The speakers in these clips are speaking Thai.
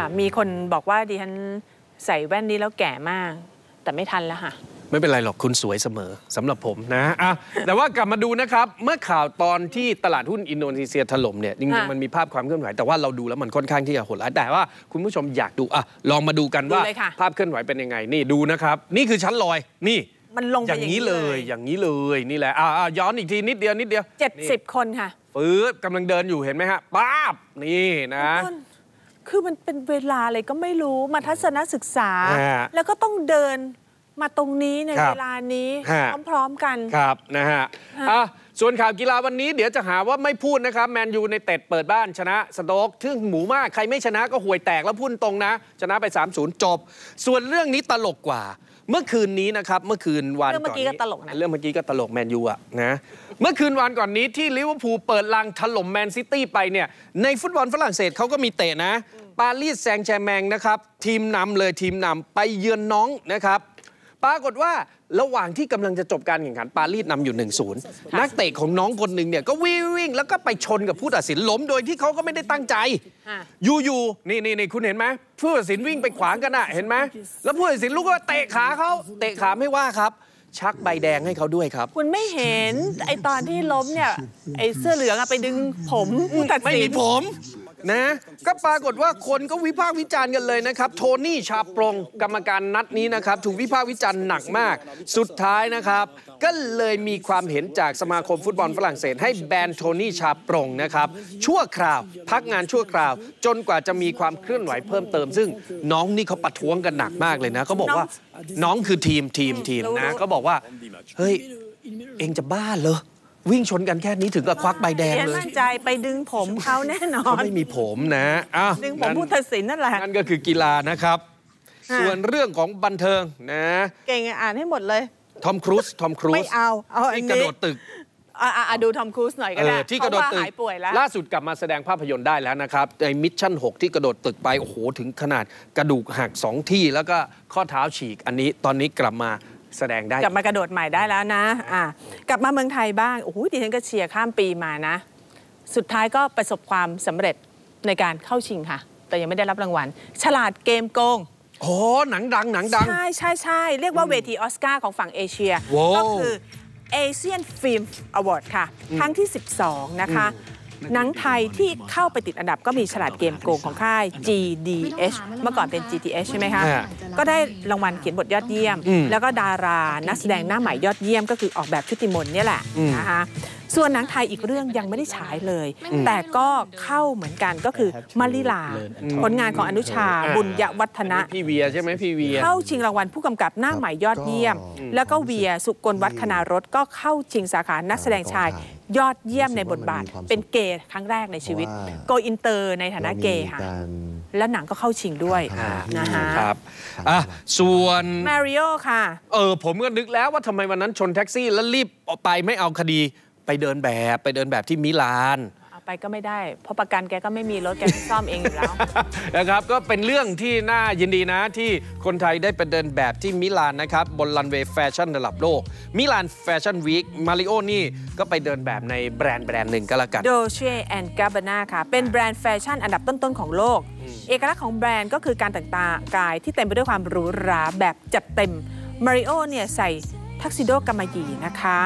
่ะมีคนบอกว่าดิฉันใส่แว่นนี้แล้วแก่มาก แต่ไม่ทันแล้วค่ะ ไม่เป็นไรหรอกคุณสวยเสมอสำหรับผมนะอ่ะแต่ว่ากลับมาดูนะครับ เมื่อข่าวตอนที่ตลาดหุ้นอินโดนีเซียถล่มเนี่ยจริงๆมันมีภาพความเคลื่อนไหวแต่ว่าเราดูแล้วมันค่อนข้างที่จะโหดร้าย แต่ว่าคุณผู้ชมอยากดูอ่ะ ลองมาดูกันว่า ภาพเคลื่อนไหวเป็นยังไง นี่ดูนะครับนี่คือชั้นลอย นี่ มันลงไปอย่างนี้เลยอย่างนี้เลย นี่แหละอ่าย้อนอีกทีนิดเดียวนิดเดียวเจ็ดสิบคนค่ะฟื้นกำลังเดินอยู่เห็นไหมฮะป้าบ นี่นะคือมันเป็นเวลาอะไรก็ไม่รู้มาทัศนศึกษา แล้วก็ต้องเดินมาตรงนี้ในเวลานี้พร้อมๆกัน ครับ นะฮะอ่ะส่วนข่าวกีฬาวันนี้เดี๋ยวจะหาว่าไม่พูดนะครับ แมนยูในเตดเปิดบ้านชนะสโตอกทึ่งหมูมากใครไม่ชนะก็ห่วยแตกแล้วพุ่นตรงนะ ชนะไป 3-0 จบ ส่วนเรื่องนี้ตลกกว่าเมื่อคืนนี้นะครับ เมื่อคืนวันเรื่องเมื่อกี้ก็ตลกนะเรื่องเมื่อกี้ก็ตลกแมนยูอะนะเมื่อคืนวันก่อนนี้ที่ลิเวอร์พูลเปิดลังถล่มแมนซิตี้ไปเนี่ยในฟุตบอลฝรั่งเศสเขาก็มีเตะนะปารีสแซงแชแมงนะครับทีมนำเลยทีมนำไปเยือนน้องนะครับปรากฏว่าระหว่างที่กำลังจะจบการแข่งขันปารีสนำอยู่1นนักเตะของน้องคนหนึ่งเนี่ยก็วิ่งวิ่งแล้วก็ไปชนกับผู้ตัดสินล้มโดยที่เขาก็ไม่ได้ตั้งใจอยู่ๆนี่นี่นี่คุณเห็นไหมผู้ตัดสินวิ่งไปขวางกันอะเห็นไหมแล้วผู้ตัดสินลูกก็เตะขาเขา เตะขาไม่ว่าครับ ชักใบแดงให้เขาด้วยครับ คุณไม่เห็นไอตอนที่ล้มเนี่ยไอเสื้อเหลืองอะไปดึงผมผู้ตัดสินไม่มีผมนะก็ปรากฏว่าคนก็วิพากษ์วิจารณ์กันเลยนะครับ โทนี่ชาปรง กรรมการนัดนี้นะครับถูกวิพากษ์วิจารณ์หนักมาก สุดท้ายนะครับ ก็เลยมีความเห็นจากสมาคมฟุตบอลฝรั่งเศสให้แบนโทนี่ชาปรงนะครับชั่วคราว พักงานชั่วคราว จนกว่าจะมีความเคลื่อนไหวเพิ่มเติมซึ่งน้องนี่เขาปะท้วงกันหนักมากเลยนะเขาบอกว่าน้องคือทีมทีมทีมนะเขาบอกว่าเฮ้ย เองจะบ้าเหรอวิ่งชนกันแค่นี้ถึงกับควักใบแดงเลย มั่นใจไปดึงผมเขาแน่นอน เขาไม่มีผมนะอ้าวดึงผมพุทธศิลป์นั่นแหละนั่นก็คือกีฬานะครับ ส่วนเรื่องของบันเทิงนะ เก่งอ่านให้หมดเลย ทอมครูซทอมครูซ ไม่เอาเอาอันนี้กระโดดตึกอ่าดูทอมครูซหน่อยก็ได้ที่กระโดดตึกหายป่วยแล้วล่าสุดกลับมาแสดงภาพยนตร์ได้แล้วนะครับ ในมิชชั่น 6 ที่กระโดดตึกไปโอ้โหถึงขนาด กระดูกหัก2ที่แล้วก็ข้อเท้าฉีกอันนี้ตอนนี้กลับมาแสดงได้ กลับมากระโดดใหม่ได้แล้วนะอ่ากลับมาเมืองไทยบ้างโอ้โหดิฉันก็เชียร์ข้ามปีมานะ สุดท้ายก็ประสบความสำเร็จในการเข้าชิงค่ะ แต่ยังไม่ได้รับรางวัล ฉลาดเกมโกงโอ้หนังดังหนังดังใช่ใช่ใช่เรียกว่าเวทีออสการ์ของฝั่งเอเชีย ก็คือเอเชียนฟิล์มอวอร์ดค่ะครั้งที่ 12 นะคะหนังไทยที่เข้าไปติดอันดับก็มีฉลาดเกมโกงของค่าย GDH เมื่อก่อนเป็น GTH ใช่ไหมคะ ก็ได้รางวัลเขียนบทยอดเยี่ยม แล้วก็ดารา นักแสดงหน้าใหม่ยอดเยี่ยมก็คือออกแบบชุติมนเนี่ยแหละนะคะส่วนหนังไทยอีกเรื่องยังไม่ได้ฉายเลย แต่ก็เข้าเหมือนกันก็คือมาริลา ผลงานของอนุชาบุญยวัฒนะพี่เวียใช่ไหมพี่เวียเข้าชิงรางวัลผู้กำกับหน้าใหม่ยอดเยี่ยม แล้วก็เวียสุกลวัฒนารถก็เข้าชิงสาขา นักแสดงชายยอดเยี่ยมในบทบาท เป็นเกย์ครั้งแรกในชีวิต โกอินเตอร์ในฐานะเกย์ค่ะ และหนังก็เข้าชิงด้วยนะคะครับอ่ะส่วนมาริโอค่ะ เออ ผมก็นึกแล้วว่าทำไมวันนั้นชนแท็กซี่ แล้วรีบออกไปไม่เอาคดีไปเดินแบบไปเดินแบบที่มิลานไปก็ไม่ได้ เพราะประกันแกก็ไม่มีรถแกซ่อมเองอยู่แล้วนะครับ ก็เป็นเรื่องที่น่ายินดีนะที่คนไทยได้ไปเดินแบบที่มิลานนะครับ บนลันเวแฟชั่นระดับโลก มิลานแฟชั่นวีค มาริโอนี่ก็ไปเดินแบบในแบรนด์แบรนด์หนึ่งก็แล้วกันโดชี c แอนด์กาบานาค่ะ เป็นแบรนด์แฟชั่นอันดับต้น ๆ ของโลก เอกลักษณ์ของแบรนด์ก็คือการแต่งตากายที่เต็มไปด้วยความหรูหราแบบจัดเต็มมาริโอเนี่ยใส่ทักซิโดกามายีนะคะ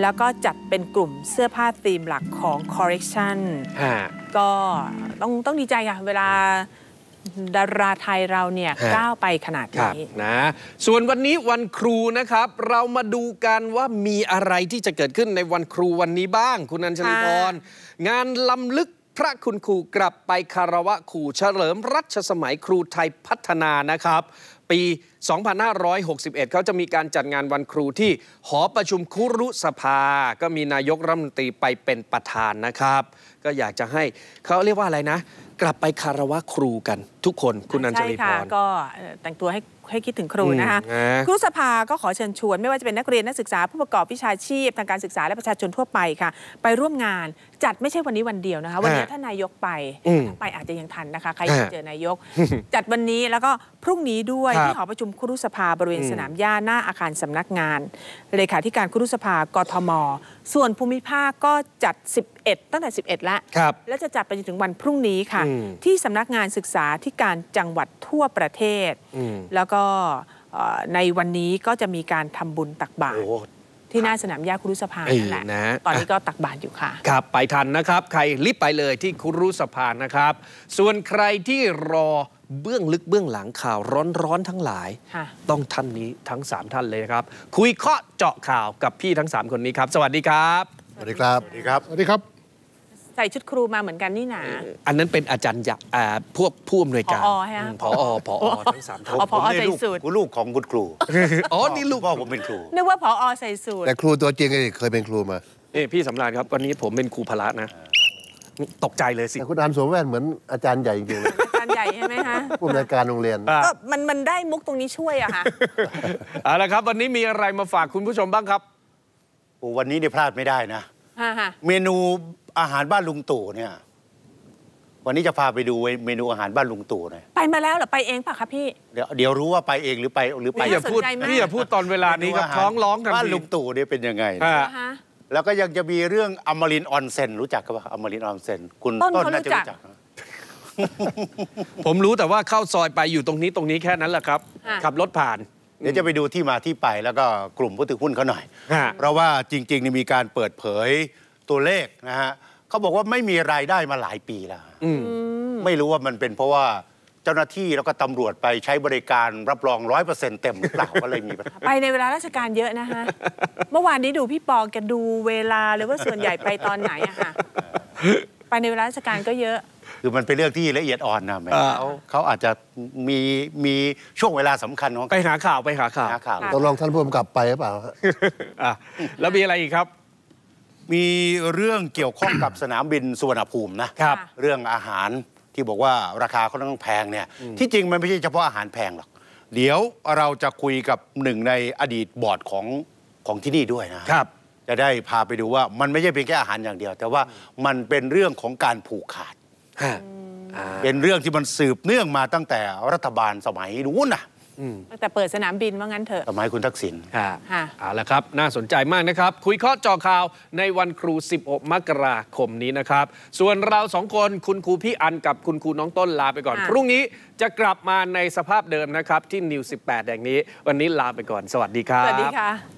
แล้วก็จัดเป็นกลุ่มเสื้อผ้าธีมหลักของอร์เรคชั่นก็ต้องต้องดีใจค่ะเวลาดาราไทยเราเนี่ยก้าวไปขนาดนี้นะส่วนวันนี้วันครูนะครับ เรามาดูกันว่ามีอะไรที่จะเกิดขึ้นในวันครูวันนี้บ้าง คุณอัญชลีพรงานลำลึกพระคุณครูกลับไปคารวะครู เฉลิมรัชสมัยครูไทยพัฒนานะครับปี 2561 เขาจะมีการจัดงานวันครูที่หอประชุมคุรุสภา ก็มีนายกรัฐมนตรีไปเป็นประธานนะครับ ก็อยากจะให้เขาเรียกว่าอะไรนะ กลับไปคารวะครูกันทุกคนคุณอัญชลีพรใช่ค่ะก็แต่งตัวให้ให้คิดถึงครู นะคะครูสภาก็ขอเชิญชวน ไม่ว่าจะเป็นนักเรียน นักศึกษาผู้ประกอบวิชาชีพ ทางการศึกษาและประชาชนทั่วไปค่ะ ไปร่วมงานจัดไม่ใช่วันนี้วันเดียวนะคะ วันนี้ท่านนายกไปไปอาจจะยังทันนะคะ ใครเจอนายกจัดวันนี้แล้วก็พรุ่งนี้ด้วยที่หอประชุมครูสภาบริเวณสนามหญ้าหน้าอาคารสำนักงาน เลขาธิการครูสภากทม ส่วนภูมิภาคก็จัด 11 ตั้งแต่ 11แล้วและจะจัดไปจนถึงวันพรุ่งนี้ค่ะที่สำนักงานศึกษาที่การจังหวัดทั่วประเทศแล้วก็ในวันนี้ก็จะมีการทำบุญตักบาตรที่หน้าสนามย่าครุสภานั่นแหละนะตอนนี้ก็ตักบาตรอยู่ค่ะ ครับไปทันนะครับ ใครรีบไปเลยที่ครุสภานะครับ ส่วนใครที่รอเบื้องลึกเบื้องหลังข่าวร้อนๆทั้งหลาย ต้องท่านนี้ทั้ง 3 ท่านเลยครับ คุยเคาะเจาะข่าวกับพี่ทั้ง 3 คนนี้ครับ สวัสดีครับสวัสดีครับสวัสดีครับสวัสดีครับใส่ชุดครูมาเหมือนกันนี่หนา อันนั้นเป็นอาจารย์พวกผู้อำนวยการ พอะพอพอทั้งสามท่านผมได้ลูกลูกของคุณครู อ๋อ นี่ลูกพ่อผมเป็นครู นึกว่าพอใส่สูตรแต่ครูตัวจริงเคยเป็นครูมาเอ้พี่สำราญครับวันนี้ผมเป็นครูพละนะตกใจเลยสิคุณอานสวมแว่นเหมือนอาจารย์ใหญ่จริงเลยอาจารย์ใหญ่ใช่ไหมคะผู้ำนการโรงเรียน ก็มันมันได้มุกตรงนี้ช่วยอะค่ะ เอาละครับ วันนี้มีอะไรมาฝากคุณผู้ชมบ้างครับวันนี้เนี่ยพลาดไม่ได้นะเมนูอาหารบ้านลุงตู่เนี่ย วันนี้จะพาไปดูเมนูอาหารบ้านลุงตู่หน่อยไปมาแล้วหรอไปเองป่ะคะพี่ เดี๋ยวเดี๋ยวรู้ว่าไปเองหรือไปหรือไปอย่าพูดพี่อย่าพูดตอนเวลานี้กับท้องร้องกันบ้านลุงตู่เนี่ยเป็นยังไงนะฮะแล้วก็ยังจะมีเรื่องอมรินออนเซนรู้จักกันปะอมรินออนเซนคุณต้นน่าจะรู้จักผมรู้แต่ว่าเข้าซอยไปอยู่ตรงนี้ตรงนี้แค่นั้นแหละครับขับรถผ่านเดี๋ยวจะไปดูที่มาที่ไปแล้วก็กลุ่มผู้ถือหุ้นเขาหน่อยเพราะว่าจริงๆ มีการเปิดเผยตัวเลขนะฮะเขาบอกว่าไม่มีรายได้มาหลายปีแล้วไม่รู้ว่ามันเป็นเพราะว่าเจ้าหน้าที่แล้วก็ตำรวจไปใช้บริการรับรองร้อยเปอร์เซ็นต์เต็มหรือเปล่าก็เลยมี ไปในเวลาราชการเยอะนะฮะ เมื่อวานนี้ดูพี่ปอแกดูเวลาหรือว่าส่วนใหญ่ไปตอนไหนอะค่ะ ไปในเวลาราชการก็เยอะคือมันเป็นเรื่องที่ละเอียดอ่อนนะแม่เขาเขาอาจจะมีมีช่วงเวลาสำคัญของไปหาข่าวไปหาข่าวหาข่าตกลงท่านผู้กำกับไปหรือเปล่าอ่ะแล้วมีอะไรอีกครับมีเรื่องเกี่ยวข้องกับสนามบินสุวรรณภูมินะครับเรื่องอาหารที่บอกว่าราคาค่อนข้างแพงเนี่ยที่จริงมันไม่ใช่เฉพาะอาหารแพงหรอกเดี๋ยวเราจะคุยกับหนึ่งในอดีตบอร์ดของของที่นี่ด้วยนะครับ จะได้พาไปดูว่ามันไม่ใช่เพียงแค่อาหารอย่างเดียว แต่ว่ามันเป็นเรื่องของการผูกขาดเป็นเรื่องที่มันสืบเนื่องมาตั้งแต่รัฐบาลสมัยนู้นนะแต่เปิดสนามบินว่างั้นเถอะสมัยคุณทักษิณค่ะเอาละครับ น่าสนใจมากนะครับ คุยข้อจอข่าวในวันครู16มกราคมนี้นะครับ ส่วนเราสองคนคุณครูพี่อันกับคุณครูน้องต้นลาไปก่อนพรุ่งนี้จะกลับมาในสภาพเดิมนะครับ ที่นิว18แห่งนี้ วันนี้ลาไปก่อนสวัสดีครับสวัสดีค่ะ